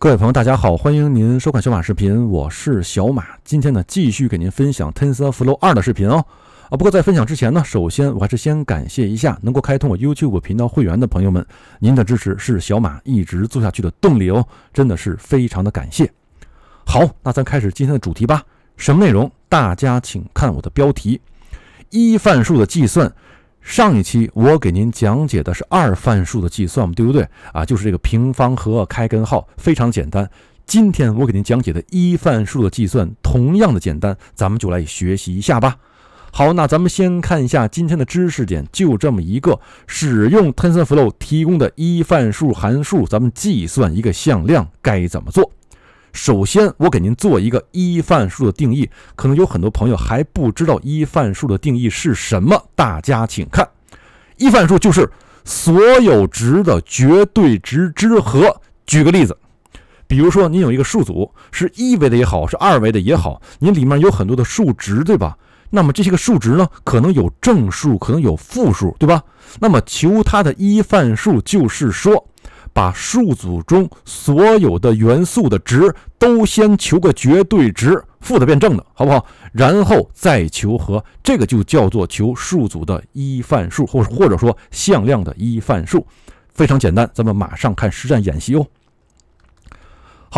各位朋友，大家好，欢迎您收看小马视频，我是小马。今天呢，继续给您分享《TensorFlow 二》的视频哦。啊，不过在分享之前呢，首先我还是先感谢一下能够开通我 YouTube 频道会员的朋友们，您的支持是小马一直做下去的动力哦，真的是非常的感谢。好，那咱开始今天的主题吧。什么内容？大家请看我的标题：一范数的计算。上一期我给您讲解的是二范数的计算，对不对啊？就是这个平方和开根号，非常简单。今天我给您讲解的一范数的计算，同样的简单，咱们就来学习一下吧。好，那咱们先看一下今天的知识点，就这么一个：使用 TensorFlow 提供的一范数函数，咱们计算一个向量该怎么做。首先，我给您做一个一范数的定义，可能有很多朋友还不知道一范数的定义是什么。大家请看，一范数就是所有值的绝对值之和。举个例子，比如说您有一个数组，是一维的也好，是二维的也好，您里面有很多的数值，对吧？那么这些个数值呢，可能有正数，可能有负数，对吧？那么求它的一范数，就是说。把数组中所有的元素的值都先求个绝对值，负的变正的好不好？然后再求和，这个就叫做求数组的一范数，或或者说向量的一范数，非常简单。咱们马上看实战演习哦。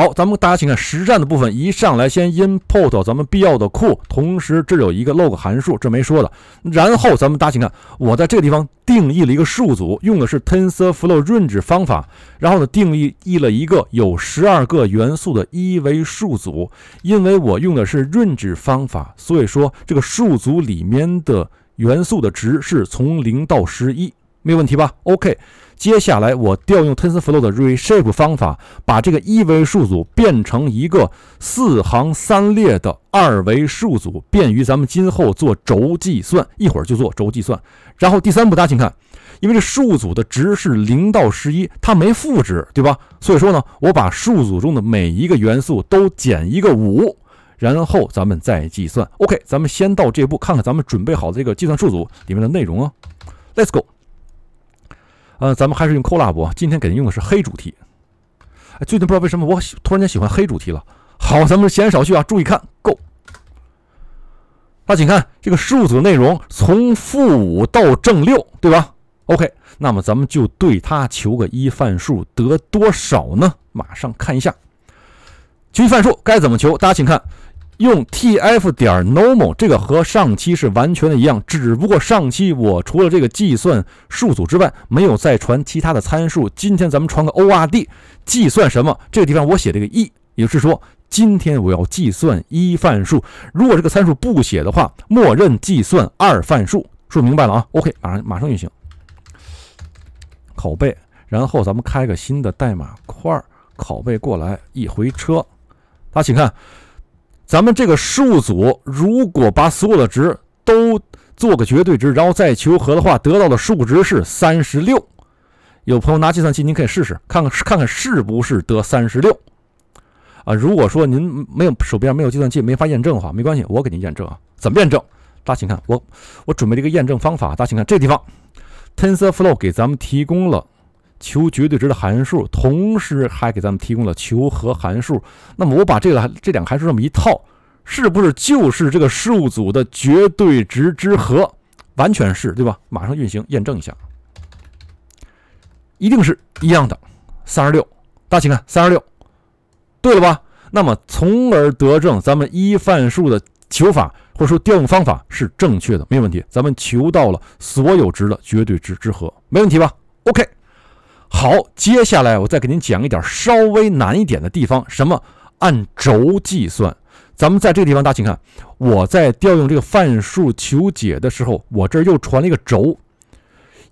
好，咱们大家请看实战的部分，一上来先 import 咱们必要的库，同时这有一个 log 函数，这没说的。然后咱们大家请看，我在这个地方定义了一个数组，用的是 tensorflow range 方法。然后呢，定义了一个有十二个元素的一维数组，因为我用的是 range 方法，所以说这个数组里面的元素的值是从零到十一，没有问题吧？OK。接下来我调用 TensorFlow 的 reshape 方法，把这个一维数组变成一个四行三列的二维数组，便于咱们今后做轴计算。一会儿就做轴计算。然后第三步，大家请看，因为这数组的值是零到十一，它没负值，对吧？所以说呢，我把数组中的每一个元素都减一个五，然后咱们再计算。OK，咱们先到这一步，看看咱们准备好的这个计算数组里面的内容啊。Let's go。呃，咱们还是用 c o l a b 今天给您用的是黑主题。哎，最近不知道为什么我突然间喜欢黑主题了。好，咱们闲言少叙啊，注意看，Go。那请看这个数组内容，从负五到正六，对吧？OK，那么咱们就对它求个一范数，得多少呢？马上看一下，求一范数该怎么求？大家请看。用 t f 点 normal 这个和上期是完全的一样，只不过上期我除了这个计算数组之外，没有再传其他的参数。今天咱们传个 o r d 计算什么？这个地方我写这个 e，也就是说，今天我要计算一范数。如果这个参数不写的话，默认计算二范数。说明白了啊？OK，马上马上运行，拷贝，然后咱们开个新的代码块，拷贝过来一回车，大家请看。咱们这个数组，如果把所有的值都做个绝对值，然后再求和的话，得到的数值是三十六。有朋友拿计算器，您可以试试看看看看是不是得三十六啊？如果说您没有手边没有计算器，没法验证的话，没关系，我给您验证啊。怎么验证？大家请看，我我准备了一个验证方法。大家请看这地方，TensorFlow 给咱们提供了。求绝对值的函数，同时还给咱们提供了求和函数。那么我把这个这两个函数这么一套，是不是就是这个数组的绝对值之和？完全是对吧？马上运行验证一下，一定是一样的，三十六。大家请看三十六，对了吧？那么从而得证，咱们一范数的求法或者说调用方法是正确的，没有问题。咱们求到了所有值的绝对值之和，没问题吧？OK。好，接下来我再给您讲一点稍微难一点的地方，什么按轴计算。咱们在这个地方，大家请看，我在调用这个范数求解的时候，我这儿又传了一个轴，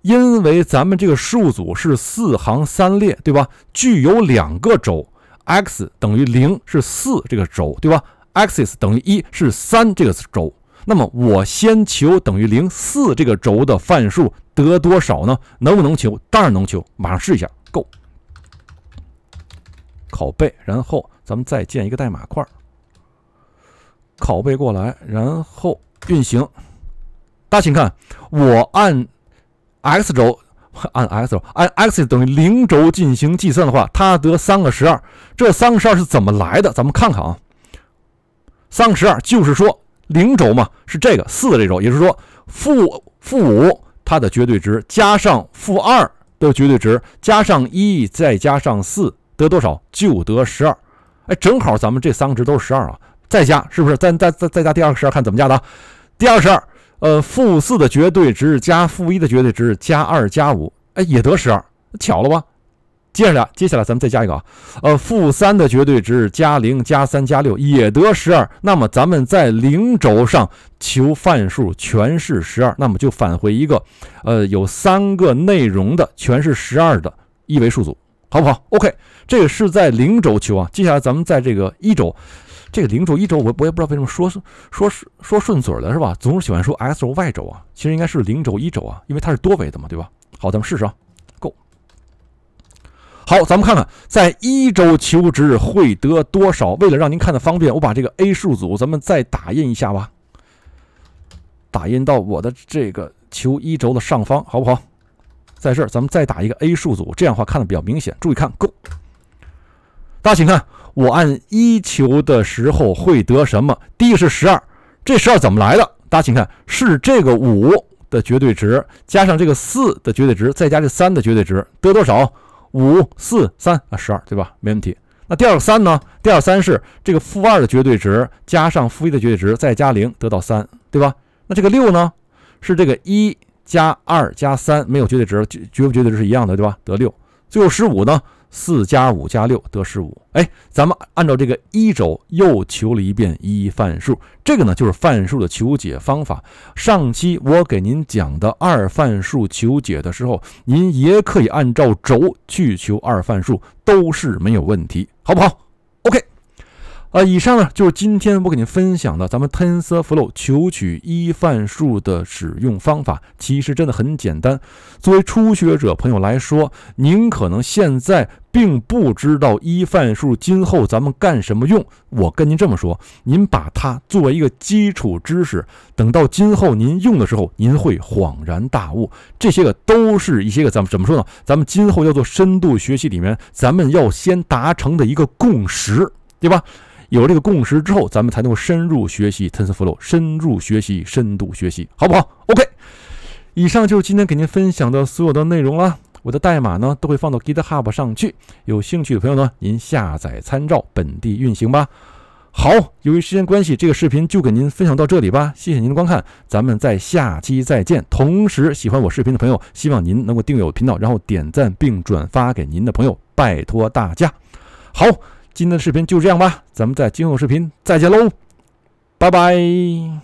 因为咱们这个数组是四行三列，对吧？具有两个轴，x 等于零是四这个轴，对吧？x 等于一是三这个轴。那么我先求等于零四这个轴的范数。得多少呢？能不能求？当然能求，马上试一下。够，拷贝，然后咱们再建一个代码块，拷贝过来，然后运行。大家请看，我按 x 轴，按 x 轴，按 x 等于零轴进行计算的话，它得三个十二。这三个十二是怎么来的？咱们看看啊，三个十二就是说零轴嘛，是这个四的这轴，也就是说负负五。它的绝对值加上负二的绝对值加上一再加上四得多少？就得十二。哎，正好咱们这三个值都是十二啊。再加是不是？再再再再加第二个十二，看怎么加的第二十二，呃，负四的绝对值加负一的绝对值加二加五，哎，也得十二，巧了吧？接下来，接下来咱们再加一个啊，呃，负三的绝对值加零加三加六也得十二。那么咱们在零轴上求范数全是十二，那么就返回一个，呃，有三个内容的全是十二的一维数组，好不好？OK，这个是在零轴求啊。接下来咱们在这个一轴，这个零轴一轴，我我也不知道为什么说说说顺嘴了是吧？总是喜欢说 x 轴 y 轴啊，其实应该是零轴一轴啊，因为它是多维的嘛，对吧？好，咱们试试啊。好，咱们看看在一周求值会得多少。为了让您看的方便，我把这个 a 数组咱们再打印一下吧。打印到我的这个求一轴的上方，好不好？在这儿，咱们再打一个 a 数组，这样的话看的比较明显。注意看，Go。大家请看，我按一求的时候会得什么？第一个是十二，这十二怎么来的？大家请看，是这个五的绝对值加上这个四的绝对值再加这三的绝对值得多少？五四三啊，十二对吧？没问题。那第二个三呢？第二三是这个负二的绝对值加上负一的绝对值再加零得到三，对吧？那这个六呢？是这个一加二加三没有绝对值，绝绝不绝对值是一样的，对吧？得六。最后十五呢？四加五加六得十五。哎，咱们按照这个一轴又求了一遍一范数，这个呢就是范数的求解方法。上期我给您讲的二范数求解的时候，您也可以按照轴去求二范数，都是没有问题，好不好？OK。啊，以上呢就是今天我给您分享的咱们 TensorFlow 求取一范数的使用方法。其实真的很简单。作为初学者朋友来说，您可能现在并不知道一范数今后咱们干什么用。我跟您这么说，您把它作为一个基础知识，等到今后您用的时候，您会恍然大悟。这些个都是一些个咱们怎么说呢？咱们今后要做深度学习里面，咱们要先达成的一个共识，对吧？有这个共识之后，咱们才能够深入学习 TensorFlow，深入学习，深度学习，好不好？OK，以上就是今天给您分享的所有的内容了。我的代码呢，都会放到 GitHub 上去，有兴趣的朋友呢，您下载参照本地运行吧。好，由于时间关系，这个视频就给您分享到这里吧。谢谢您的观看，咱们在下期再见。同时，喜欢我视频的朋友，希望您能够订阅我频道，然后点赞并转发给您的朋友，拜托大家。好。今天的视频就这样吧，咱们在今后视频再见喽，拜拜。